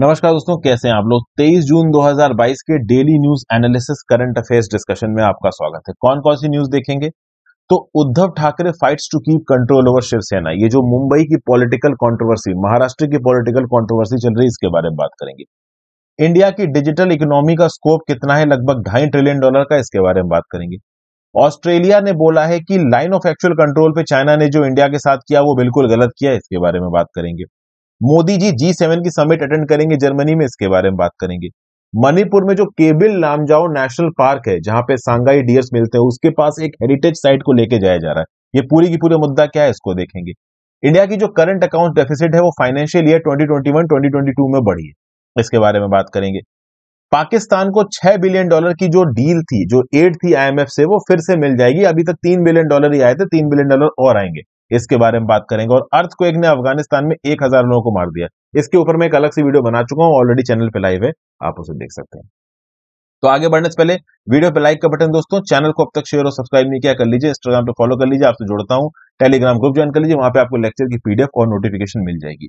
नमस्कार दोस्तों कैसे हैं आप लोग 23 जून 2022 के daily news analysis current affairs discussion में आपका स्वागत है कौन कौन सी न्यूज देखेंगे तो Uddhav Thackeray fights to keep control over Shiv Sena ये जो मुंबई की पॉलिटिकल कंट्रोवर्सी महाराष्ट्र की पॉलिटिकल कंट्रोवर्सी चल रही है इसके बारे में बात करेंगे इंडिया की डिजिटल इकोनॉमी का स्कोप कितना है लगभग ढाई ट्रिलियन डॉलर का इसके बारे में बात करेंगे ऑस्ट्रेलिया ने बोला है कि लाइन ऑफ एक्चुअल कंट्रोल पे चाइना ने जो इंडिया के साथ किया वो बिल्कुल गलत किया इसके बारे में बात करेंगे मोदी जी जी सेवन की समिट अटेंड करेंगे जर्मनी में इसके बारे में बात करेंगे मणिपुर में जो केबिल नामजाओ नेशनल पार्क है जहां पे सांगाई डियर्स मिलते हैं उसके पास एक हेरिटेज साइट को लेके जाया जा रहा है ये पूरी की पूरी मुद्दा क्या है इसको देखेंगे इंडिया की जो करंट अकाउंट डेफिसिट है वो फाइनेंशियल ईयर 2021 2022 में बढ़ी है इसके बारे में बात करेंगे पाकिस्तान को 6 बिलियन डॉलर की जो डील थी जो एड थी आईएमएफ से वो फिर से मिल जाएगी अभी तक 3 बिलियन डॉलर ही आए थे 3 बिलियन डॉलर और आएंगे इसके बारे में बात करेंगे और अर्थ को एक ने अफगानिस्तान में एक हजार लोगों को मार दिया इसके ऊपर मैं एक अलग से वीडियो बना चुका हूँ ऑलरेडी चैनल पे लाइव है आप उसे देख सकते हैं तो आगे बढ़ने से पहले वीडियो पे लाइक का बटन दोस्तों चैनल को अब तक शेयर और सब्सक्राइब नहीं किया कर लीजिए इंस्टाग्राम पे फॉलो कर लीजिए आपसे जुड़ता हूँ टेलीग्राम ग्रुप ज्वाइन कर लीजिए वहां पे आपको लेक्चर की पीडीएफ और नोटिफिकेशन मिल जाएगी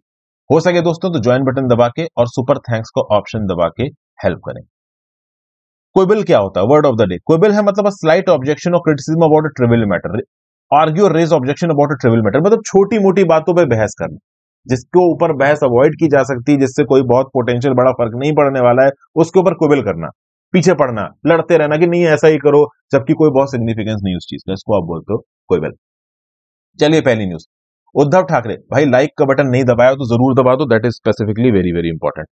हो सके दोस्तों तो ज्वाइन बटन दबा के और सुपर थैंक्स का ऑप्शन दबा के हेल्प करें क्विबिल क्या होता है word of the day quibble है मतलब स्लाइट ऑब्जेक्शन और criticism about a matter argue raise objection about a trivial matter मतलब छोटी मोटी बातों पर बहस करना जिसके ऊपर बहस अवॉइड की जा सकती है जिससे कोई बहुत पोटेंशियल बड़ा फर्क नहीं पड़ने वाला है उसके ऊपर कुबिल करना पीछे पड़ना लड़ते रहना कि नहीं ऐसा ही करो जबकि कोई बहुत सिग्निफिकेंस नहीं उस चीज का इसको आप बोलते हो कोई चलिए पहली न्यूज उद्धव ठाकरे भाई लाइक का बटन नहीं दबाया तो जरूर दबा दो that is specifically very very important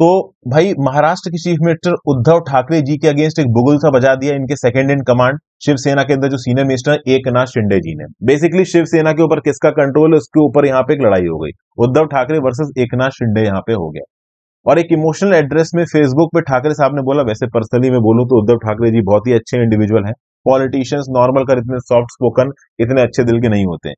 तो भाई महाराष्ट्र के चीफ मिनिस्टर उद्धव ठाकरे जी के अगेंस्ट एक बुगुल सा बजा दिया इनके सेकेंड इन कमांड शिवसेना के अंदर जो सीनियर मिनिस्टर एक नाथ शिंदे जी ने बेसिकली शिवसेना के ऊपर किसका कंट्रोल है उसके ऊपर यहाँ पे एक लड़ाई हो गई उद्धव ठाकरे वर्सेस एक नाथ शिंदे यहाँ पे हो गया और एक इमोशनल एड्रेस में फेसबुक पे ठाकरे साहब ने बोला वैसे पर्सनली मैं बोलूं तो उद्धव ठाकरे जी बहुत ही अच्छे इंडिविजुअल हैं पॉलिटिशियंस नॉर्मल कर इतने सॉफ्ट स्पोकन इतने अच्छे दिल के नहीं होते हैं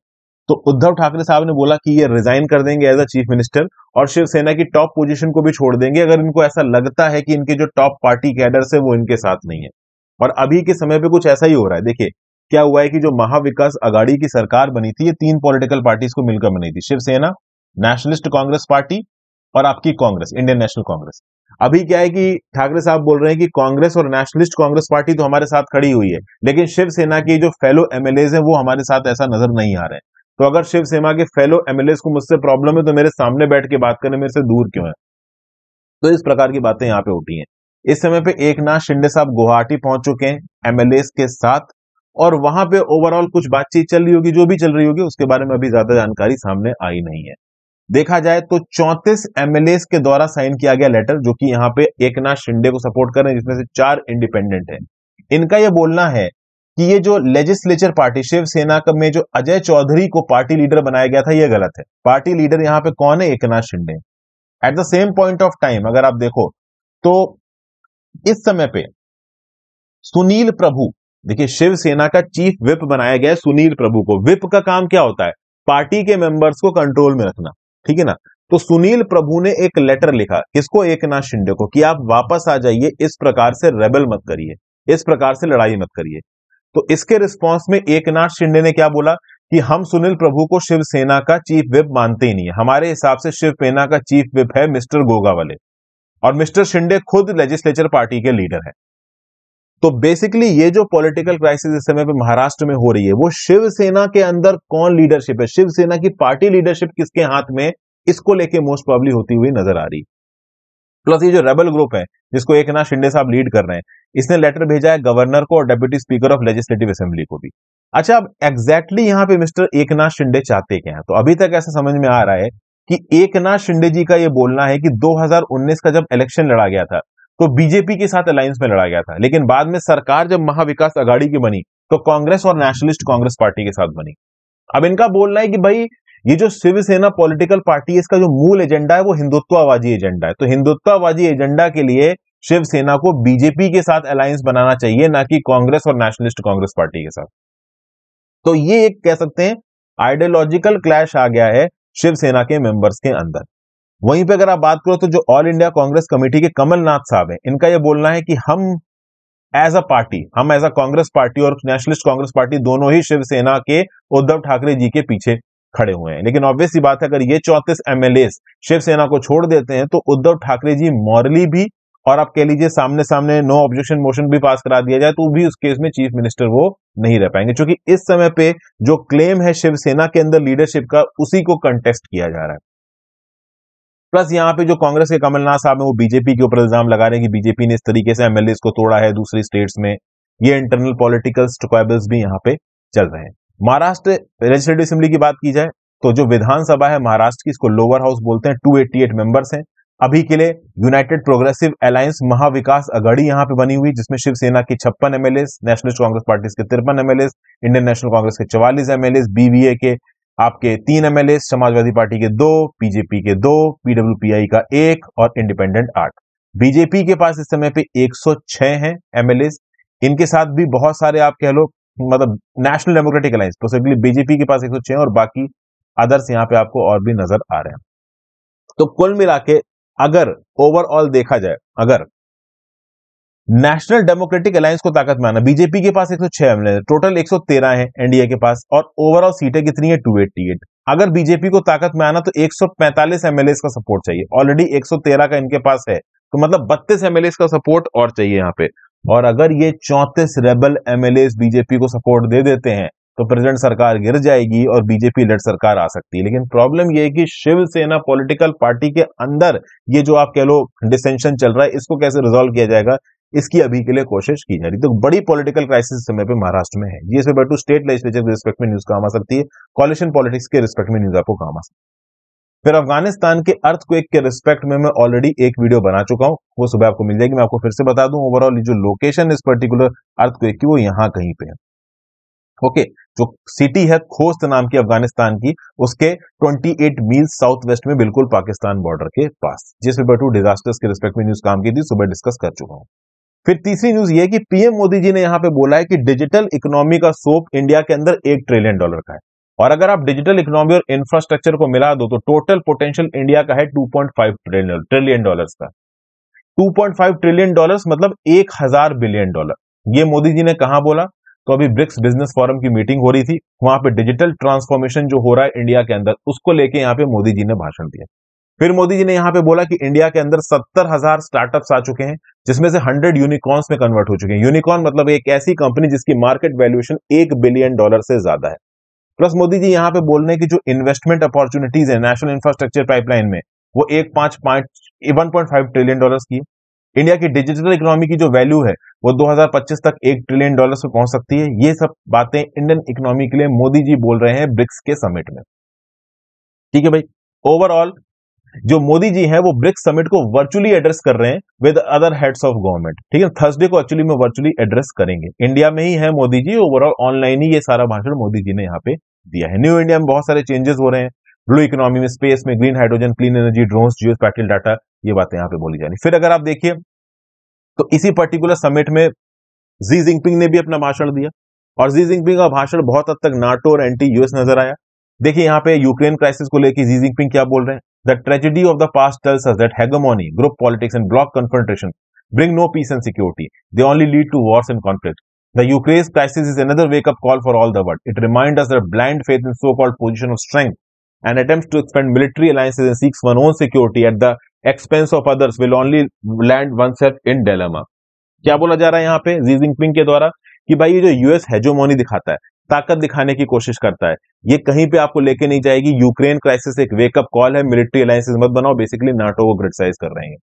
तो उद्धव ठाकरे साहब ने बोला कि ये रिजाइन कर देंगे एज अ चीफ मिनिस्टर और शिवसेना की टॉप पोजीशन को भी छोड़ देंगे अगर इनको ऐसा लगता है कि इनके जो टॉप पार्टी कैडर्स है वो इनके साथ नहीं है और अभी के समय पे कुछ ऐसा ही हो रहा है देखिए क्या हुआ है कि जो महाविकास अगाड़ी की सरकार बनी थी ये तीन पॉलिटिकल पार्टीज को मिलकर बनी थी शिवसेना नेशनलिस्ट कांग्रेस पार्टी और आपकी कांग्रेस इंडियन नेशनल कांग्रेस अभी क्या है कि ठाकरे साहब बोल रहे हैं कि कांग्रेस और नेशनलिस्ट कांग्रेस पार्टी तो हमारे साथ खड़ी हुई है लेकिन शिवसेना के जो फेलो एमएलए हैं वो हमारे साथ ऐसा नजर नहीं आ रहे हैं तो अगर शिवसेना के फेलो एमएलए को मुझसे प्रॉब्लम है तो मेरे सामने बैठ के बात करने मेरे से दूर क्यों है तो इस प्रकार की बातें यहाँ पे होती हैं इस समय पे एक नाथ शिंदे साहब गुवाहाटी पहुंच चुके हैं एमएलए के साथ और वहां पे ओवरऑल कुछ बातचीत चल रही होगी जो भी चल रही होगी उसके बारे में अभी ज्यादा जानकारी सामने आई नहीं है देखा जाए तो 34 एमएलए के द्वारा साइन किया गया लेटर जो कि यहाँ पे एक नाथ शिंदे को सपोर्ट कर रहे हैं जिसमें से चार इंडिपेंडेंट हैं इनका यह बोलना है कि ये जो लेजिस्लेचर पार्टी शिवसेना में जो अजय चौधरी को पार्टी लीडर बनाया गया था यह गलत है पार्टी लीडर यहाँ पे कौन है Eknath Shinde at the same point of time अगर आप देखो तो इस समय पे सुनील प्रभु देखिए शिवसेना का चीफ विप बनाया गया है सुनील प्रभु को विप का काम क्या होता है पार्टी के मेंबर्स को कंट्रोल में रखना ठीक है ना तो सुनील प्रभु ने एक लेटर लिखा किसको एक नाथ शिंदे को कि आप वापस आ जाइए इस प्रकार से रेबल मत करिए इस प्रकार से लड़ाई मत करिए तो इसके रिस्पॉन्स में एक नाथ शिंदे ने क्या बोला कि हम सुनील प्रभु को शिवसेना का चीफ विप मानते ही नहीं है हमारे हिसाब से शिवसेना का चीफ विप है मिस्टर गोगावले और मिस्टर शिंडे खुद लेजिस्लेचर पार्टी के लीडर है तो बेसिकली ये जो पॉलिटिकल क्राइसिस इस समय पे महाराष्ट्र में हो रही है वो शिवसेना के अंदर कौन लीडरशिप है शिवसेना की पार्टी लीडरशिप किसके हाथ में इसको लेके मोस्ट प्रॉब्ली होती हुई नजर आ रही प्लस ये जो रेबल ग्रुप है जिसको एक नाथ शिंडे साहब लीड कर रहे हैं इसने लेटर भेजा है गवर्नर को और deputy speaker of legislative assembly को भी अच्छा अब एग्जैक्टली exactly यहां पे मिस्टर एकनाथ शिंडे चाहते क्या हैं तो अभी तक ऐसा समझ में आ रहा है कि एक नाथ शिंदे जी का यह बोलना है कि 2019 का जब इलेक्शन लड़ा गया था तो बीजेपी के साथ अलायंस में लड़ा गया था लेकिन बाद में सरकार जब महाविकास अघाड़ी की बनी तो कांग्रेस और नेशनलिस्ट कांग्रेस पार्टी के साथ बनी अब इनका बोलना है कि भाई ये जो शिवसेना पॉलिटिकल पार्टी है इसका जो मूल एजेंडा है वो हिंदुत्ववादी एजेंडा है तो हिंदुत्ववादी एजेंडा के लिए शिवसेना को बीजेपी के साथ अलायंस बनाना चाहिए ना कि कांग्रेस और नेशनलिस्ट कांग्रेस पार्टी के साथ तो ये एक कह सकते हैं आइडियोलॉजिकल क्लैश आ गया है शिवसेना के मेंबर्स के अंदर वहीं पे अगर आप बात करो तो जो ऑल इंडिया कांग्रेस कमेटी के कमलनाथ साहब हैं इनका यह बोलना है कि हम एज अ पार्टी हम एज अ कांग्रेस पार्टी और नेशनलिस्ट कांग्रेस पार्टी दोनों ही शिवसेना के उद्धव ठाकरे जी के पीछे खड़े हुए हैं लेकिन ऑब्वियस बात है अगर ये चौंतीस एमएलए शिवसेना को छोड़ देते हैं तो उद्धव ठाकरे जी मॉरली भी और आप कह लीजिए सामने सामने नो ऑब्जेक्शन मोशन भी पास करा दिया जाए तो भी उस केस में चीफ मिनिस्टर वो नहीं रह पाएंगे क्योंकि इस समय पे जो क्लेम है शिवसेना के अंदर लीडरशिप का उसी को कंटेस्ट किया जा रहा है प्लस यहाँ पे जो कांग्रेस के कमलनाथ साहब है वो बीजेपी के ऊपर इल्जाम लगा रहे हैं कि बीजेपी ने इस तरीके से एमएलए को तोड़ा है दूसरी स्टेट्स में ये इंटरनल पॉलिटिकल स्ट्रक्बल्स भी यहाँ पे चल रहे हैं महाराष्ट्र लेजिस्लेटिव असेंबली की बात की जाए तो जो विधानसभा है महाराष्ट्र की इसको लोअर हाउस बोलते हैं 288 मेंबर्स हैं अभी के लिए यूनाइटेड प्रोग्रेसिव अलायंस महाविकास अगड़ी यहां पे बनी हुई जिसमें शिवसेना की छप्पन एमएलए नेशनलिस्ट कांग्रेस पार्टी के तिरपन एमएलए इंडियन नेशनल कांग्रेस के चवालीस एमएलए बीवीए के आपके तीन एमएलए समाजवादी पार्टी के दो बीजेपी के दो पीडब्ल्यूपीआई का एक और इंडिपेंडेंट आठ बीजेपी के पास इस समय पे 106 हैं एमएलए इनके साथ भी बहुत सारे आप कह लो मतलब national democratic alliance possibly BJP के पास 106 हैं और बाकी अदर्स यहाँ पे आपको और भी नजर आ रहे हैं तो कुल मिला के अगर ओवरऑल देखा जाए अगर नेशनल डेमोक्रेटिक अलायंस को ताकत में आना बीजेपी के पास 106 एमएलए टोटल 113 है एनडीए के पास और ओवरऑल सीटें कितनी है 288 अगर बीजेपी को ताकत में आना तो 145 एमएलए का सपोर्ट चाहिए ऑलरेडी 113 का इनके पास है तो मतलब 32 एमएलए का सपोर्ट और चाहिए यहाँ पे और अगर ये चौंतीस रेबल एमएलए बीजेपी को सपोर्ट दे देते हैं तो प्रेजेंट सरकार गिर जाएगी और बीजेपी लेट सरकार आ सकती है लेकिन प्रॉब्लम यह है कि शिवसेना पॉलिटिकल पार्टी के अंदर ये जो आप कह लो डिसेंशन चल रहा है इसको कैसे रिजोल्व किया जाएगा इसकी अभी के लिए कोशिश की जा रही तो बड़ी पॉलिटिकल क्राइसिस समय पे महाराष्ट्र में है जीएसपी बैठू स्टेट लेजिस्लेचर के रिस्पेक्ट में न्यूज काम आ सकती है कॉलेशन पॉलिटिक्स के रिस्पेक्ट में न्यूज आपको काम आ सकती है फिर अफगानिस्तान के अर्थ के रिस्पेक्ट में मैं ऑलरेडी एक वीडियो बना चुका हूं वो सुबह आपको मिल जाएगी मैं आपको फिर से बता दूं ओवरऑल जो लोकेशन इस पर्टिकुलर अर्थ की वो यहां कहीं पे है ओके जो सिटी है खोस्त नाम की अफगानिस्तान की उसके 28 मील साउथ वेस्ट में बिल्कुल पाकिस्तान बॉर्डर के पास जिस पेपर टू डिजास्टर्स के रिस्पेक्ट में न्यूज काम की थी सुबह डिस्कस कर चुका हूं फिर तीसरी न्यूज ये कि पीएम मोदी जी ने यहां पे बोला है कि डिजिटल इकोनॉमी का सोप इंडिया के अंदर एक ट्रिलियन डॉलर का है और अगर आप डिजिटल इकोनॉमी और इंफ्रास्ट्रक्चर को मिला दो तो टोटल पोटेंशियल इंडिया का है 2.5 ट्रिलियन ट्रिलियन डॉलर्स का 2.5 ट्रिलियन डॉलर्स मतलब हजार बिलियन डॉलर ये मोदी जी ने कहा बोला तो अभी ब्रिक्स बिजनेस फोरम की मीटिंग हो रही थी वहां पे डिजिटल ट्रांसफॉर्मेशन जो हो रहा है इंडिया के अंदर उसको लेके यहाँ पे मोदी जी ने भाषण दिया फिर मोदी जी ने यहाँ पे बोला कि इंडिया के अंदर सत्तर हजार स्टार्टअप्स आ चुके हैं जिसमें से हंड्रेड यूनिकॉर्न्स में कन्वर्ट हो चुके हैं यूनिकॉर्न मतलब एक ऐसी कंपनी जिसकी मार्केट वैल्यूएशन एक बिलियन डॉलर से ज्यादा है प्लस मोदी जी यहाँ पे बोल रहे हैं कि जो इन्वेस्टमेंट अपॉर्चुनिटीज है नेशनल इंफ्रास्ट्रक्चर पाइपलाइन में वो एक पांच पांच one point five trillion dollar की इंडिया की डिजिटल इकोनॉमी की जो वैल्यू है वो 2025 तक एक ट्रिलियन डॉलर्स पर पहुंच सकती है ये सब बातें इंडियन इकोनॉमी के लिए मोदी जी बोल रहे हैं ब्रिक्स के समिट में ठीक है भाई ओवरऑल जो मोदी जी हैं वो ब्रिक्स समिट को वर्चुअली एड्रेस कर रहे हैं with other heads of government ठीक है थर्सडे को एक्चुअली में वर्चुअली एड्रेस करेंगे इंडिया में ही है मोदी जी ओवरऑल ऑनलाइन ही ये सारा भाषण मोदी जी ने यहाँ पे दिया है न्यू इंडिया में बहुत सारे चेंजेस हो रहे हैं ब्लू इकोनॉमी में स्पेस में green hydrogen clean energy drone geospatial data ये बातें यहाँ पे बोली जानी फिर अगर आप देखिए तो इसी पर्टिकुलर समिट में जी जिंगपिंग ने भी अपना भाषण दिया और जी जिंगपिंग का भाषण बहुत हद तक नाटो और एंटी यूएस नजर आया देखिए यहाँ पे यूक्रेन क्राइसिस को लेकर जी जिंगपिंग क्या बोल रहे हैं the tragedy of the past tells that hegemony group politics and bloc confrontation bring no peace and security they only lead to wars and conflict the Ukraine crisis is another wake up call for all the world it reminds us that blind faith in so called position of strength and attempts to expand military alliances and seeks one's own security at the expense of others will only land oneself in in kya क्या बोला जा रहा है यहाँ पे jinping ke के द्वारा कि भाई jo जो यूएस dikhata दिखाता है ताकत दिखाने की कोशिश करता है ये कहीं पे आपको लेके नहीं जाएगी यूक्रेन क्राइसिस एक वेकअप कॉल है मिलिट्री अलायसेज मत बनाओ बेसिकली नाटो को क्रिटिसाइज कर रहे हैं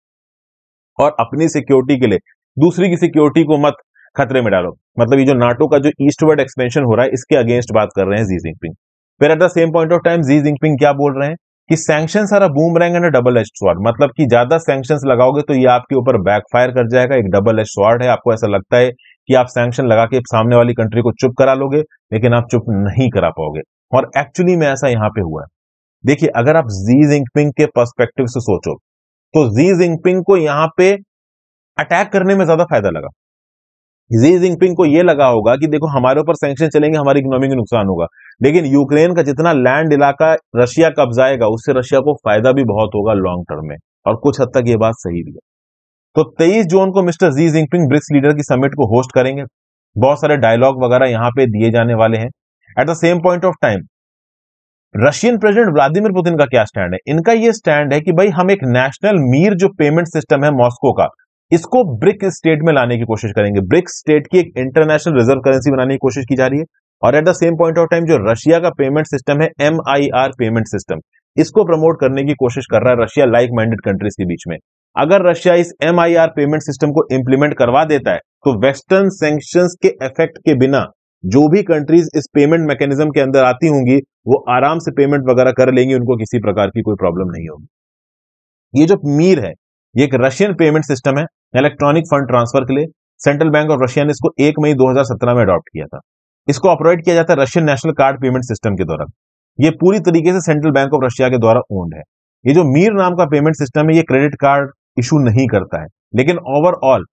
और अपनी सिक्योरिटी के लिए दूसरी की सिक्योरिटी को मत खतरे में डालो मतलब ये जो नाटो का जो ईस्टवर्ड एक्सपेंशन हो रहा है इसके अगेंस्ट बात कर रहे हैं जी जिंगपिंग फिर at the same point of time Xi Jinping क्या बोल रहे हैं कि सैंक्शन सारा बूम रैंग एंड डबल एच स्वाड मतलब कि ज्यादा सैक्शन लगाओगे तो ये आपके ऊपर बैकफायर कर जाएगा एक डबल एच स्वाड है आपको ऐसा लगता है कि आप सैक्शन लगा के सामने वाली कंट्री को चुप करा लोगे लेकिन आप चुप नहीं करा पाओगे और एक्चुअली में ऐसा यहाँ पे हुआ है देखिए अगर आप जी जिंगपिंग के पर्सपेक्टिव से सोचो तो जी जिंगपिंग को यहाँ पे अटैक करने में ज्यादा फायदा लगा जी जिनपिंग को यह लगा होगा कि देखो हमारे ऊपर सैंक्शन चलेंगे हमारी इकोनॉमी को नुकसान होगा लेकिन यूक्रेन का जितना लैंड इलाका रशिया कब्जाएगा उससे रशिया को फायदा भी बहुत होगा लॉन्ग टर्म में और कुछ हद तक ये बात सही भी है तो 23 जून को mister Xi Jinping BRICS leader की समिट को होस्ट करेंगे बहुत सारे डायलॉग वगैरह यहां पे दिए जाने वाले हैं at the same point of time Russian president Vladimir Putin का क्या स्टैंड है इनका ये स्टैंड है कि भाई हम एक नेशनल मीर जो पेमेंट सिस्टम है मॉस्को का इसको ब्रिक स्टेट में लाने की कोशिश करेंगे ब्रिक स्टेट की एक इंटरनेशनल रिजर्व करेंसी बनाने की कोशिश की जा रही है और at the same point of time जो रशिया का पेमेंट सिस्टम है एम पेमेंट सिस्टम इसको प्रमोट करने की कोशिश कर रहा है रशिया लाइक माइंडेड कंट्रीज के बीच में अगर रशिया इस एम पेमेंट सिस्टम को इंप्लीमेंट करवा देता है तो वेस्टर्न सेंक्शन के इफेक्ट के बिना जो भी कंट्रीज इस पेमेंट मैकेनिज्म के अंदर आती होंगी वो आराम से पेमेंट वगैरह कर लेंगी उनको किसी प्रकार की कोई प्रॉब्लम नहीं होगी ये जो मीर है ये एक रशियन पेमेंट सिस्टम है इलेक्ट्रॉनिक फंड ट्रांसफर के लिए सेंट्रल बैंक ऑफ रशिया ने इसको एक मई 2017 में अडॉप्ट किया था इसको ऑपरेट किया जाता है Russian national card payment system के द्वारा ये पूरी तरीके से सेंट्रल बैंक ऑफ रशिया के द्वारा ओन्ड है ये जो मीर नाम का पेमेंट सिस्टम है ये क्रेडिट कार्ड इशू नहीं करता है लेकिन ओवरऑल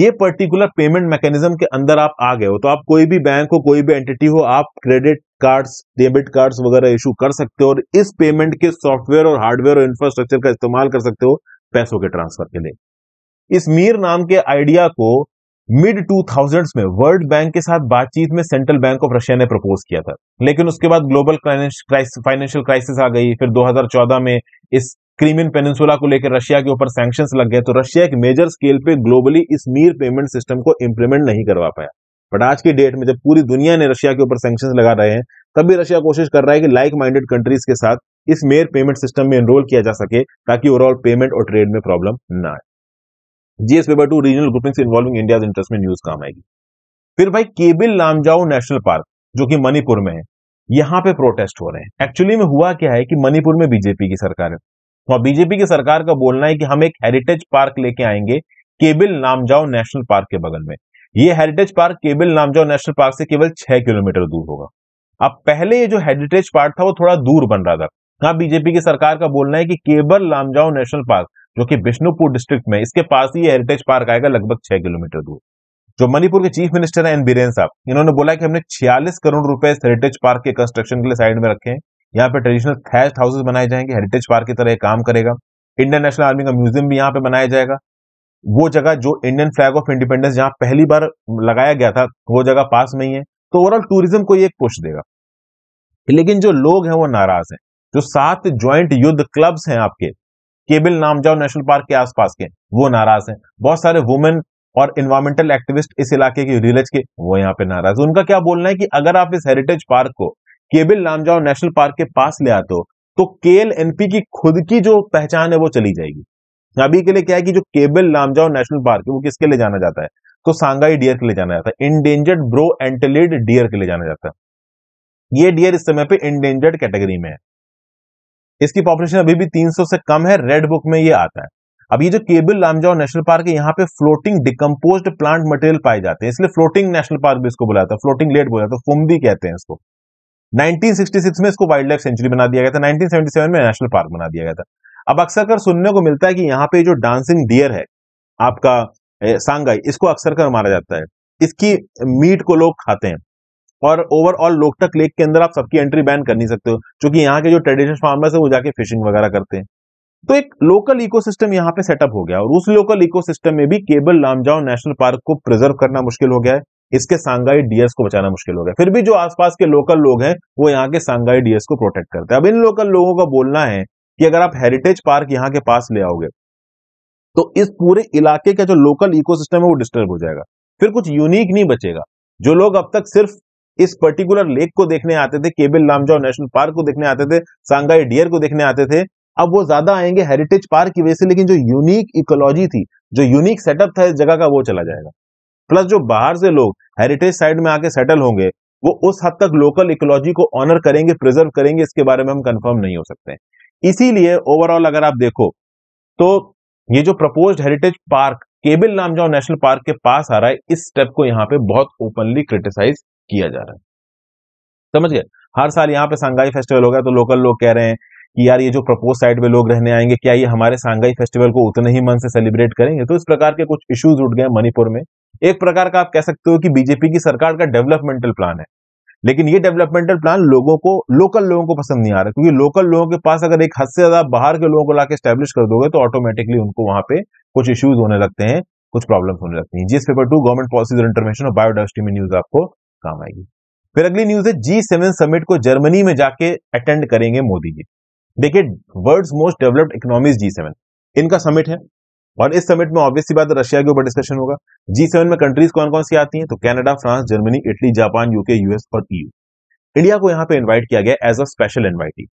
ये पर्टिकुलर पेमेंट मैकेनिज्म के अंदर आप आ गए हो तो आप कोई भी बैंक हो कोई भी एंटिटी हो आप क्रेडिट कार्ड्स डेबिट कार्ड्स वगैरह इशू कर सकते हो और इस पेमेंट के सॉफ्टवेयर और हार्डवेयर और इंफ्रास्ट्रक्चर का इस्तेमाल कर सकते हो पैसों के ट्रांसफर के लिए इस मीर नाम के आइडिया को मिड टू थाउजेंड में वर्ल्ड बैंक के साथ बातचीत में सेंट्रल बैंक ऑफ रशिया ने प्रपोज किया था लेकिन उसके बाद ग्लोबल फाइनेंशियल क्राइसिस आ गई फिर 2014 में इस क्रीमियन पेनिनसुला को लेकर रशिया के ऊपर सैक्शन लग गए तो रशिया एक मेजर स्केल पे ग्लोबली इस मीर पेमेंट सिस्टम को इंप्लीमेंट नहीं करवा पाया बट आज की डेट में जब पूरी दुनिया ने रशिया के ऊपर सैंक्शन लगा रहे हैं तब भी रशिया कोशिश कर रहा है कि लाइक माइंडेड कंट्रीज के साथ इस मेयर पेमेंट सिस्टम में एनरोल किया जा सके ताकि ओवरऑल पेमेंट और ट्रेड में प्रॉब्लम ना आए GS paper two regional grouping involving India interest में न्यूज काम आएगी फिर भाई केबिल लामजाओ नेशनल पार्क जो कि मणिपुर में है यहां पे प्रोटेस्ट हो रहे हैं एक्चुअली में हुआ क्या है कि मणिपुर में बीजेपी की सरकार है और बीजेपी की सरकार का बोलना है कि हम एक हेरिटेज पार्क लेके आएंगे केबिल नामजाओ नेशनल पार्क के बगल में ये heritage park Keibul Lamjao national park से केवल छह किलोमीटर दूर होगा अब पहले ये जो हेरिटेज पार्क था वो थोड़ा दूर बन रहा था हाँ बीजेपी की सरकार का बोलना है कि केबल लामजाओ नेशनल पार्क जो कि विष्णुपुर डिस्ट्रिक्ट में इसके पास ही हेरिटेज पार्क आएगा लगभग छह किलोमीटर दूर जो मणिपुर के चीफ मिनिस्टर हैं एन बीरेन साहब इन्होंने बोला कि हमने 46 करोड़ रुपए इस हेरिटेज पार्क के कंस्ट्रक्शन के लिए साइड में रखे हैं यहाँ पे ट्रेडिशनल थैस्ट हाउसेस बनाए जाएंगे हेरिटेज पार्क की तरह काम करेगा इंडियन नेशनल आर्मी का म्यूजियम भी यहाँ पे बनाया जाएगा वो जगह जो इंडियन फ्लैग ऑफ इंडिपेंडेंस जहां पहली बार लगाया गया था वो जगह पास में ही है तो ओवरऑल टूरिज्म को ये एक पुष्ट देगा लेकिन जो लोग हैं वो नाराज हैं जो सात ज्वाइंट युद्ध क्लब्स हैं आपके केबिल नामजाओ नेशनल पार्क के आसपास के वो नाराज हैं बहुत सारे वुमेन और इन्वायरमेंटल एक्टिविस्ट इस इलाके के रिलेज के वो यहाँ पे नाराज है उनका क्या बोलना है कि अगर आप इस हेरिटेज पार्क को केबिल नामजाओ नेशनल पार्क के पास ले आते हो तो केएलएनपी की खुद की जो पहचान है वो चली जाएगी अभी के लिए क्या है कि जो केबल लामजाओ नेशनल पार्क है वो किसके लिए जाना जाता है तो सांगाई डियर के लिए जाना जाता है इंडेंजर्ड ब्रो एंटेलिड डियर के लिए जाना जाता है ये डियर इस समय पे इंडेंजर्ड कैटेगरी में है इसकी पॉपुलेशन अभी भी 300 से कम है रेड बुक में ये आता है अब ये जो केबल लामजाओ नेशनल पार्क है यहाँ पे फ्लोटिंग डिकम्पोज प्लांट मटेरियल पाए जाते हैं इसलिए फ्लोटिंग नेशनल पार्क भी इसको बोला जाता है फ्लोटिंग लेट बोला जाता है फुमदी कहते हैं इसको 1966 में इसको वाइल्ड लाइफ सेंचुरी बना दिया गया था 1977 में नेशनल पार्क बना दिया गया था अब अक्सर कर सुनने को मिलता है कि यहाँ पे जो डांसिंग डियर है आपका सांगाई इसको अक्सर कर मारा जाता है इसकी मीट को लोग खाते हैं और ओवरऑल लोकटक लेक के अंदर आप सबकी एंट्री बैन कर नहीं सकते हो क्योंकि यहाँ के जो ट्रेडिशनल फार्मर्स है वो जाके फिशिंग वगैरह करते हैं तो एक लोकल इकोसिस्टम यहाँ पे सेटअप हो गया और उस लोकल इकोसिस्टम में भी केबल लामजाओ नेशनल पार्क को प्रिजर्व करना मुश्किल हो गया है इसके सांगाई डियर्स को बचाना मुश्किल हो गया फिर भी जो आसपास के लोकल लोग हैं वो यहाँ के सांगाई डियर्स को प्रोटेक्ट करते हैं अब इन लोकल लोगों का बोलना है कि अगर आप हेरिटेज पार्क यहाँ के पास ले आओगे तो इस पूरे इलाके का जो लोकल इकोसिस्टम है वो डिस्टर्ब हो जाएगा फिर कुछ यूनिक नहीं बचेगा जो लोग अब तक सिर्फ इस पर्टिकुलर लेक को देखने आते थे केबल लामजाओ नेशनल पार्क को देखने आते थे सांगाई डियर को देखने आते थे अब वो ज्यादा आएंगे हेरिटेज पार्क की वजह से लेकिन जो यूनिक इकोलॉजी थी जो यूनिक सेटअप था इस जगह का वो चला जाएगा प्लस जो बाहर से लोग हेरिटेज साइड में आके सेटल होंगे वो उस हद तक लोकल इकोलॉजी को ऑनर करेंगे प्रिजर्व करेंगे इसके बारे में हम कंफर्म नहीं हो सकते इसीलिए ओवरऑल अगर आप देखो तो ये जो propose heritage park Keibul Lamjao national park के पास आ रहा है इस स्टेप को यहाँ पे बहुत ओपनली क्रिटिसाइज किया जा रहा है समझ गए हर साल यहाँ पे सांगाई फेस्टिवल होगा तो लोकल लोग कह रहे हैं कि यार ये जो प्रपोज साइड पे लोग रहने आएंगे क्या ये हमारे सांगाई फेस्टिवल को उतने ही मन से सेलिब्रेट करेंगे तो इस प्रकार के कुछ इश्यूज उठ गए मणिपुर में एक प्रकार का आप कह सकते हो कि बीजेपी की सरकार का डेवलपमेंटल प्लान है लेकिन ये डेवलपमेंटल प्लान लोगों को लोकल लोगों को पसंद नहीं आ रहा क्योंकि लोकल लोगों के पास अगर एक हद से ज्यादा बाहर के लोगों को लाके स्टैब्लिश कर दोगे तो ऑटोमेटिकली उनको वहां पे कुछ इश्यूज होने लगते हैं कुछ प्रॉब्लम होने लगती है GS paper two government policies और इंटरवेंशन और बायोडाइवर्सिटी में न्यूज आपको काम आएगी फिर अगली न्यूज है जी सेवन समिट को जर्मनी में जाके अटेंड करेंगे मोदी जी देखिए world most developed economies G seven इनका समिट है और इस समिट में ऑब्वियसली बात रशिया के ऊपर डिस्कशन होगा जी सेवन में कंट्रीज कौन कौन सी आती हैं तो Canada France Germany Italy Japan UK US और ईयू e इंडिया को यहां पे इन्वाइट किया गया as a special invitee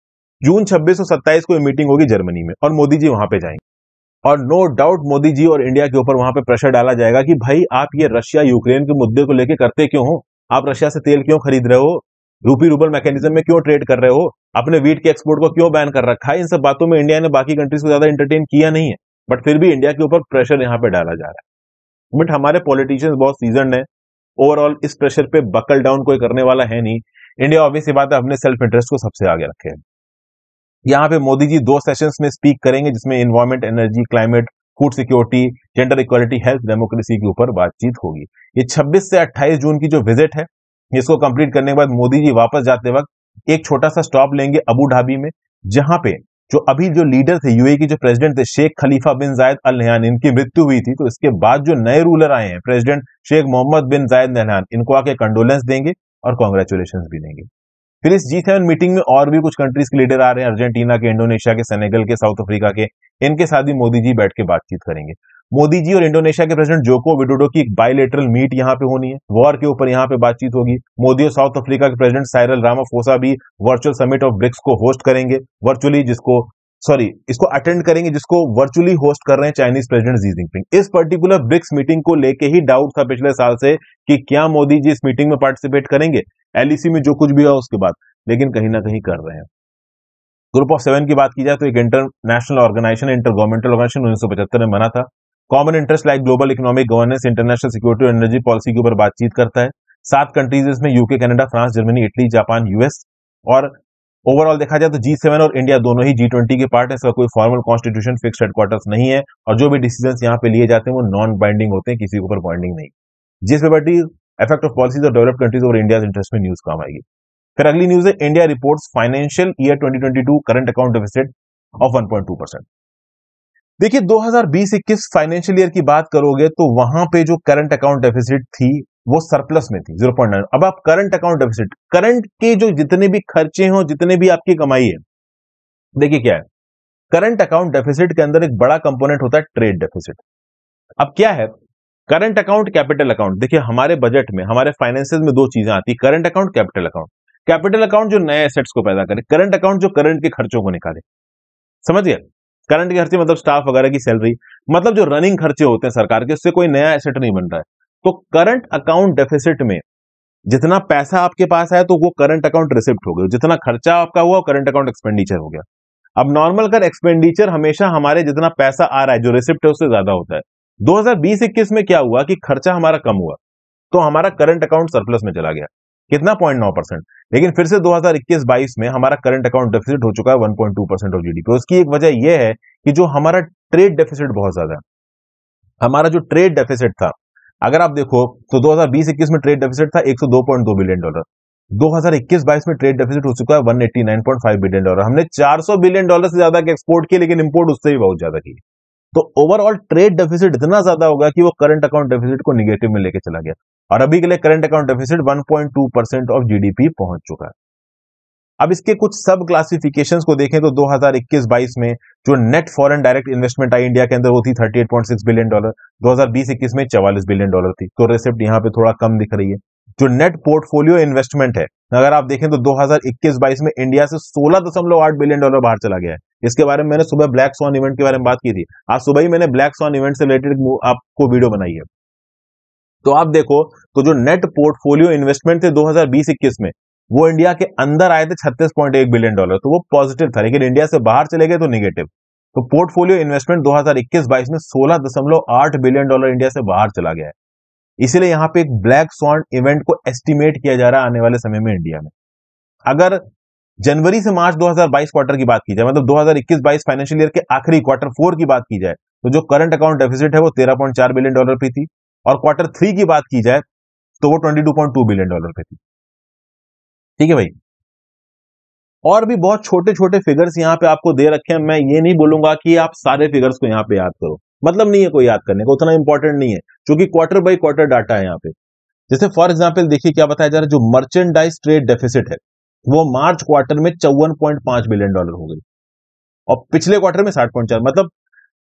June छब्बीस सौ सत्ताईस को मीटिंग होगी जर्मनी में और मोदी जी वहां पे जाएंगे और नो डाउट मोदी जी और इंडिया के ऊपर वहां पे प्रेशर डाला जाएगा कि भाई आप ये रशिया यूक्रेन के मुद्दे को लेकर करते क्यों हो आप रशिया से तेल क्यों खरीद रहे हो रूपी रूबल मैकेनिज्म में क्यों ट्रेड कर रहे हो अपने वीट के एक्सपोर्ट को क्यों बैन कर रखा है इन सब बातों में इंडिया ने बाकी कंट्रीज को ज्यादा इंटरटेन किया नहीं है बट फिर भी इंडिया के ऊपर प्रेशर यहाँ पे डाला जा रहा है बट हमारे पॉलिटिशियंस बहुत सीजन है ओवरऑल इस प्रेशर पे बकल डाउन कोई करने वाला है नहीं इंडिया ऑब्वियस बात है अपने सेल्फ इंटरेस्ट को सबसे आगे रखे हैं यहाँ पे मोदी जी दो सेशंस में स्पीक करेंगे जिसमें environment energy climate food security gender equality health democracy के ऊपर बातचीत होगी ये 26 से 28 जून की जो विजिट है इसको कंप्लीट करने के बाद मोदी जी वापस जाते वक्त एक छोटा सा स्टॉप लेंगे अबू धाबी में जहां पे जो अभी जो लीडर थे यूए e के जो प्रेसिडेंट थे शेख खलीफा बिन जायद अल नहान इनकी मृत्यु हुई थी तो इसके बाद जो नए रूलर आए हैं प्रेसिडेंट शेख मोहम्मद बिन जायद नहान इनको आके कंडोलेंस देंगे और कॉन्ग्रेचुलेशन भी देंगे फिर इस जी सेवन मीटिंग में और भी कुछ कंट्रीज के लीडर आ रहे हैं अर्जेंटीना के इंडोनेशिया के सेनेगल के साउथ अफ्रीका के इनके साथ भी मोदी जी बैठ के बातचीत करेंगे मोदी जी और इंडोनेशिया के प्रेसिडेंट जोको विडोडो की एक बायलेटरल मीट यहाँ पे होनी है वॉर के ऊपर यहाँ पे बातचीत होगी मोदी और साउथ अफ्रीका के प्रेसिडेंट साइरल रामाफोसा भी वर्चुअल समिट ऑफ ब्रिक्स को होस्ट करेंगे वर्चुअली जिसको सॉरी इसको अटेंड करेंगे जिसको वर्चुअली होस्ट कर रहे हैं चाइनीज प्रेसिडेंट जी जिनपिंग इस पर्टिकुलर ब्रिक्स मीटिंग को लेके ही डाउट था पिछले साल से कि क्या मोदी जी इस मीटिंग में पार्टिसिपेट करेंगे एलईसी e में जो कुछ भी हुआ उसके बाद लेकिन कहीं ना कहीं कर रहे हैं ग्रुप ऑफ सेवन की बात की जाए तो एक international organisation intergovernmental organisation उन्नीस में बना था common interest like global economic governance international security और एनर्जी पॉलिसी के ऊपर बातचीत करता है सात कंट्रीज इसमें UK Canada France Germany Italy Japan US और ओवरऑल देखा जाए तो जी सेवन और इंडिया दोनों ही जी ट्वेंटी के पार्ट है इसका कोई फॉर्मल कॉन्स्टिट्यूशन फिक्स हेडक्वार्टर नहीं है और जो भी डिसीजन यहाँ पे लिए जाते हैं वो नॉन बाइंडिंग होते हैं किसी के ऊपर बाइंडिंग नहीं जिस प्रॉपर्टी इफेक्ट ऑफ पॉलिसीज और डेवलप कंट्रीज और इंडिया इंटरेस्ट में न्यूज काम आएगी फिर अगली न्यूज है India reports financial year 2022 current account deficit of 1.2 percent देखिए 2020-21 फाइनेंशियल ईयर की बात करोगे तो वहां पे जो करंट अकाउंट डेफिसिट थी वो सरप्लस में थी 0.9 अब आप करंट अकाउंट डेफिसिट करंट के जो जितने भी खर्चे हो जितने भी आपकी कमाई है देखिए क्या है करंट अकाउंट डेफिसिट के अंदर एक बड़ा कंपोनेंट होता है ट्रेड डेफिसिट अब क्या है करंट अकाउंट कैपिटल अकाउंट देखिए हमारे बजट में हमारे फाइनेंसिस में दो चीजें आती है current account capital account capital account जो नए एसेट्स को पैदा करे करंट अकाउंट जो करंट के खर्चों को निकाले समझ गया करंट के खर्चे मतलब स्टाफ वगैरह की सैलरी मतलब जो रनिंग खर्चे होते हैं सरकार के उससे कोई नया एसेट नहीं बन रहा है तो करंट अकाउंट डेफिसिट में जितना पैसा आपके पास आया तो वो करंट अकाउंट रिसिप्ट हो गया जितना खर्चा आपका हुआ करंट अकाउंट एक्सपेंडिचर हो गया अब नॉर्मल कर एक्सपेंडिचर हमेशा हमारे जितना पैसा आ रहा है जो रिसिप्ट है उससे ज्यादा होता है 2020-21 में क्या हुआ कि खर्चा हमारा कम हुआ तो हमारा करंट अकाउंट सरप्लस में चला गया कितना पॉइंट नौ परसेंट लेकिन फिर से 2021-22 में हमारा करंट अकाउंट डेफिसिट हो चुका है 1.2 परसेंट ऑफ जीडीपी उसकी एक वजह यह है कि जो हमारा ट्रेड डेफिसिट बहुत ज्यादा हमारा जो ट्रेड डेफिसिट था अगर आप देखो तो 2020-21 में ट्रेड डेफिसिट था 102.2 बिलियन डॉलर 2021-22 में ट्रेड डेफिसिट हो चुका है 189.5 बिलियन डॉलर हमने 400 बिलियन डॉलर से ज्यादा एक्सपोर्ट किए लेकिन इंपोर्ट उससे भी बहुत ज्यादा किए तो ओवरऑल ट्रेड डेफिसिट इतना ज्यादा होगा कि वो करंट अकाउंट डेफिसिट को निगेटिव में लेके चला गया और अभी के लिए current account deficit 1.2 percent of GDP पहुंच चुका है अब इसके कुछ सब क्लासिफिकेशन को देखें तो 2021-22 में जो नेट फॉरेन डायरेक्ट इन्वेस्टमेंट आई इंडिया के अंदर वो थी 38.6 बिलियन डॉलर 2020-21 में 44 बिलियन डॉलर थी तो रिसिप्ट यहां पे थोड़ा कम दिख रही है जो नेट पोर्टफोलियो इन्वेस्टमेंट है अगर आप देखें तो 2021-22 में इंडिया से 16.8 बिलियन डॉलर बाहर चला गया है इसके बारे में मैंने सुबह ब्लैक सॉन इवेंट के बारे में बात की थी आज सुबह ही मैंने ब्लैक सॉन इवेंट से रिलेटेड आपको वीडियो बनाई है तो आप देखो तो जो नेट पोर्टफोलियो इन्वेस्टमेंट थे 2020-21 में वो इंडिया के अंदर आए थे 36.1 बिलियन डॉलर तो वो पॉजिटिव था लेकिन इंडिया से बाहर चले गए तो निगेटिव तो पोर्टफोलियो इन्वेस्टमेंट 2021-22 में सोलह बिलियन डॉलर इंडिया से बाहर चला गया है इसीलिए यहां पर एक ब्लैक स्वान इवेंट को एस्टिमेट किया जा रहा है आने वाले समय में इंडिया में अगर जनवरी से मार्च 2022 क्वार्टर की बात की जाए मतलब 2021-22 फाइनेंशियल ईयर के आखिरी क्वार्टर फोर की बात की जाए तो जो करंट अकाउंट डेफिसिट है वो 13.4 बिलियन डॉलर की थी और क्वार्टर थ्री की बात की जाए तो वो 22.2 बिलियन डॉलर पे थी ठीक है भाई और भी बहुत छोटे छोटे फिगर्स यहां पे आपको दे रखे हैं मैं ये नहीं बोलूंगा कि आप सारे फिगर्स को यहां पे याद करो मतलब नहीं है कोई याद करने का उतना इंपॉर्टेंट नहीं है क्योंकि क्वार्टर बाई क्वार्टर डाटा है यहां पे जैसे फॉर एग्जाम्पल देखिए क्या बताया जा रहा है जो मर्चेंडाइज ट्रेड डेफिसिट है वो मार्च क्वार्टर में चौवन बिलियन डॉलर हो गई और पिछले क्वार्टर में साठ मतलब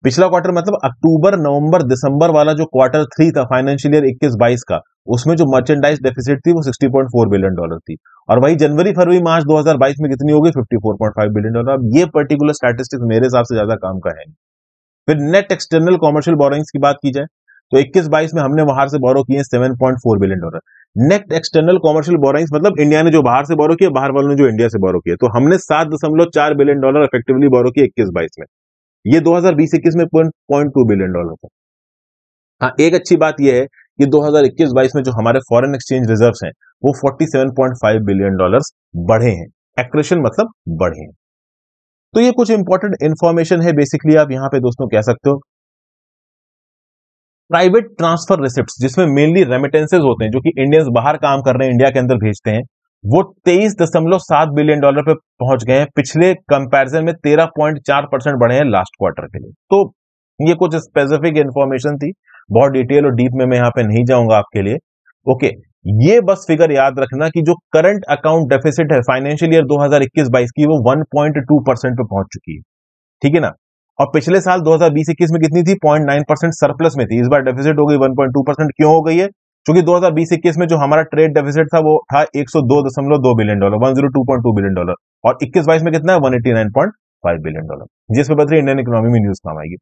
पिछला क्वार्टर मतलब अक्टूबर नवंबर दिसंबर वाला जो क्वार्टर थ्री था फाइनेंशियल ईयर 21-22 का उसमें जो मर्चेंडाइज डेफिसिट थी वो 60.4 बिलियन डॉलर थी और वही जनवरी फरवरी मार्च 2022 में कितनी होगी 54.5 बिलियन डॉलर अब ये पर्टिकुलर स्टैटिस्टिक्स मेरे हिसाब से ज्यादा काम का है फिर नेट एक्सटर्नल कॉमर्शियल बोरिंग्स की बात की जाए तो इक्कीस बाईस में हमने बाहर से बोरो किए seven point four billion dollar net external commercial borrowings मतलब इंडिया ने जो बाहर से बोरो किया बाहर वालों ने जो इंडिया से बोरो किया तो हमने सात दशमलव चार बिलियन डॉलर इफेक्टिवली बोरो किया इक्कीस बाईस में ये 2020-21 में पॉइंट टू बिलियन डॉलर था हाँ एक अच्छी बात यह है कि 2021-22 में जो हमारे फॉरेन एक्सचेंज रिजर्व हैं वो 47.5 बिलियन डॉलर्स बढ़े हैं एक्रेशन मतलब बढ़े हैं तो ये कुछ इंपॉर्टेंट इंफॉर्मेशन है बेसिकली आप यहां पे दोस्तों कह सकते हो प्राइवेट ट्रांसफर रिसिप्ट जिसमें मेनली रेमिटेंसेज होते हैं जो कि इंडियंस बाहर काम कर रहे हैं इंडिया के अंदर भेजते हैं वो तेईस दशमलव सात बिलियन डॉलर पे पहुंच गए हैं पिछले कंपैरिजन में तेरह पॉइंट चार परसेंट बढ़े हैं लास्ट क्वार्टर के लिए तो ये कुछ स्पेसिफिक इन्फॉर्मेशन थी बहुत डिटेल और डीप में मैं यहां पे नहीं जाऊंगा आपके लिए ओके ये बस फिगर याद रखना कि जो करंट अकाउंट डेफिसिट है फाइनेंशियल ईयर 2021-22 की वो 1.2 परसेंट पे पहुंच चुकी है ठीक है ना और पिछले साल 2020-21 में कितनी थी 0.9 परसेंट सरप्लस में थी इस बार डेफिसिट हो गई 1.2 परसेंट क्यों हो गई है क्योंकि 2020-21 में जो हमारा ट्रेड डेफिसिट था वो था 102.2 बिलियन डॉलर 102.2 बिलियन डॉलर और 21-22 में कितना है 189.5 बिलियन डॉलर जिस पे इंडियन इकोनॉमी में न्यूज काम आएगी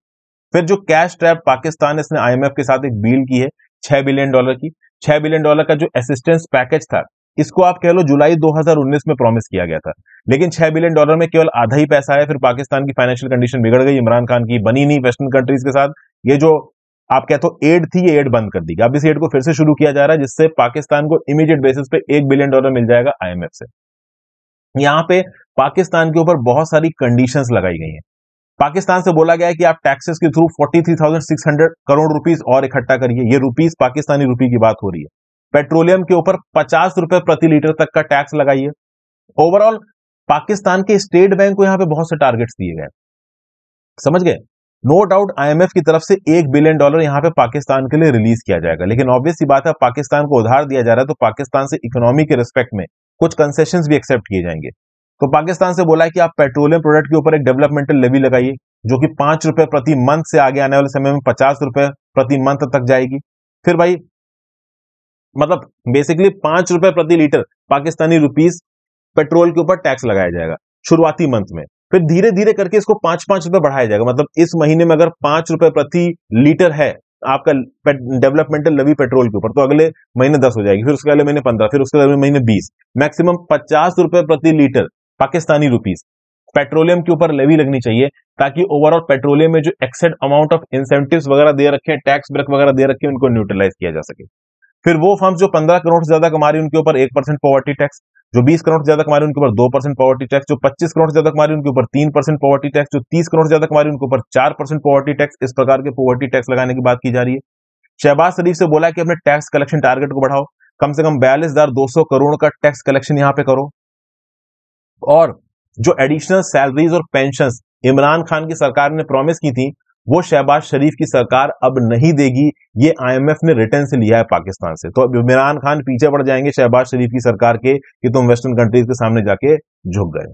फिर जो कैश ट्रैप पाकिस्तान इसने आईएमएफ के साथ एक बिल की है छह बिलियन डॉलर की छह बिलियन डॉलर का जो असिस्टेंस पैकेज था इसको आप कह लो जुलाई 2019 में प्रॉमिस किया गया था लेकिन 6 बिलियन डॉलर में केवल आधा ही पैसा आया फिर पाकिस्तान की फाइनेंशियल कंडीशन बिगड़ गई इमरान खान की बनी नहीं वेस्टर्न कंट्रीज के साथ ये जो आप कहते हो एड थी ये एड बंद कर दी अब इस एड को फिर से शुरू किया जा रहा है जिससे पाकिस्तान को इमीडिएट बेसिस पे एक बिलियन डॉलर मिल जाएगा आईएमएफ से यहां पे पाकिस्तान के ऊपर बहुत सारी कंडीशंस लगाई गई हैं पाकिस्तान से बोला गया है कि आप टैक्सेस के थ्रू 43,600 करोड़ रुपीस और इकट्ठा करिए ये रुपीस पाकिस्तानी रुपी की बात हो रही है पेट्रोलियम के ऊपर पचास रुपए प्रति लीटर तक का टैक्स लगाइए ओवरऑल पाकिस्तान के स्टेट बैंक को यहां पे बहुत से टारगेट्स दिए गए समझ गए नो डाउट आईएमएफ की तरफ से एक बिलियन डॉलर यहां पे पाकिस्तान के लिए रिलीज किया जाएगा लेकिन ऑब्वियसली बात है पाकिस्तान को उधार दिया जा रहा है तो पाकिस्तान से इकोनॉमी के रिस्पेक्ट में कुछ कंसेशन भी एक्सेप्ट किए जाएंगे तो पाकिस्तान से बोला है कि आप पेट्रोलियम प्रोडक्ट के ऊपर एक डेवलपमेंटल लेवी लगाइए जो कि पांच रुपए प्रति मंथ से आगे आने वाले समय में पचास रुपए प्रति मंथ तक जाएगी फिर भाई मतलब बेसिकली पांच रुपए प्रति लीटर पाकिस्तानी रुपीज पेट्रोल के ऊपर टैक्स लगाया जाएगा शुरुआती मंथ में फिर धीरे धीरे करके इसको पांच पांच रुपए बढ़ाया जाएगा मतलब इस महीने में अगर पांच रुपए प्रति लीटर है आपका डेवलपमेंटल लवी पेट्रोल के ऊपर तो अगले महीने दस हो जाएगी फिर उसके अगले महीने पंद्रह फिर उसके अगले महीने बीस मैक्सिमम पचास रुपए प्रति लीटर पाकिस्तानी रुपीज पेट्रोलियम के ऊपर लेवी लगनी चाहिए ताकि ओवरऑल पेट्रोलियम में जो एक्सेड अमाउंट ऑफ इंसेंटिव वगैरह दे रखे हैं टैक्स ब्रेक वगैरह दे रखे हैं उनको न्यूट्रलाइज किया जा सके फिर वो फर्म जो पंद्रह करोड़ से ज्यादा कमा रही है उनके ऊपर एक परसेंट पॉवर्टी टैक्स जो 20 करोड़ से ज्यादा कमा रहे हैं उनके ऊपर दो परसेंट पॉवर्टी टैक्स जो 25 करोड़ ज्यादा कमा रहे हैं उनके ऊपर तीन परसेंट पॉवर्टी टैक्स जो 30 करोड़ ज्यादा कमा रहे हैं उनके ऊपर चार परसेंट पॉवर्टी टैक्स इस प्रकार के पॉवर्टी टैक्स लगाने की बात की जा रही है शहबाज शरीफ से बोला कि अपने टैक्स कलेक्शन टारगेट को बढ़ाओ कम से कम बयालीस करोड़ का टैक्स कलेक्शन यहाँ पे करो और जो एडिशनल सैलरीज और पेंशन इमरान खान की सरकार ने प्रॉमिस की थी वो शहबाज शरीफ की सरकार अब नहीं देगी ये आईएमएफ ने रिटर्न से लिया है पाकिस्तान से तो अब इमरान खान पीछे पड़ जाएंगे शहबाज शरीफ की सरकार के कि तुम वेस्टर्न कंट्रीज के सामने जाके झुक गए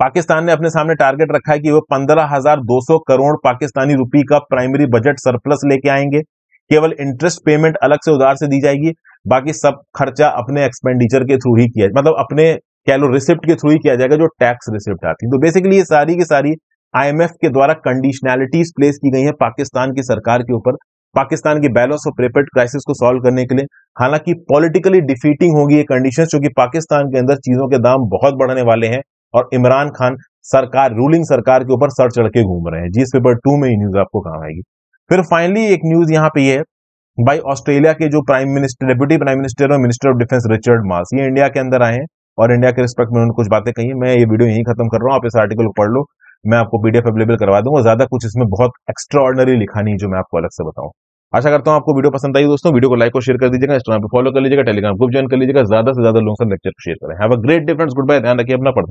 पाकिस्तान ने अपने सामने टारगेट रखा है कि वो पंद्रह हजार दो सौ करोड़ पाकिस्तानी रुपी का प्राइमरी बजट सरप्लस लेके आएंगे केवल इंटरेस्ट पेमेंट अलग से उधार से दी जाएगी बाकी सब खर्चा अपने एक्सपेंडिचर के थ्रू ही किया मतलब अपने कह लो रिसिप्ट के थ्रू ही किया जाएगा जो टैक्स रिसिप्ट आती है तो बेसिकली ये सारी की सारी आईएमएफ के द्वारा कंडीशनैलिटीज प्लेस की गई है पाकिस्तान की सरकार के ऊपर पाकिस्तान की बैलेंस और प्रेपेड क्राइसिस को सॉल्व करने के लिए हालांकि पॉलिटिकली डिफीटिंग होगी ये कंडीशन क्योंकि पाकिस्तान के अंदर चीजों के दाम बहुत बढ़ने वाले हैं और इमरान खान सरकार रूलिंग सरकार के ऊपर सर चढ़ के घूम रहे हैं जीएस पेपर टू में ये न्यूज आपको काम आएगी फिर फाइनली एक न्यूज यहाँ पे ये है भाई ऑस्ट्रेलिया के जो prime minister deputy prime minister और minister of defence Richard Marles ये इंडिया के अंदर आए हैं और इंडिया के रिस्पेक्ट में उन्होंने कुछ बातें कही मैं ये वीडियो यहीं खत्म कर रहा हूँ आप इस आर्टिकल को पढ़ लो मैं आपको पीडीएफ अवेलेबल करवा दूंगा ज्यादा कुछ इसमें बहुत एक्स्ट्रा ऑर्डनरी लिखा नहीं जो मैं आपको अलग से बताऊं आशा करता हूं आपको वीडियो पसंद आई दोस्तों वीडियो को लाइक और शेयर कर दीजिएगा इंस्टाग्राम पर फॉलो कर लीजिएगा टेलीग्राम ग्रुप ज्वाइन कर लीजिएगा ज्यादा से ज्यादा लोगों से लेक्चर शेयर करें have a great difference goodbye ध्यान रखिए अपना पढ़ते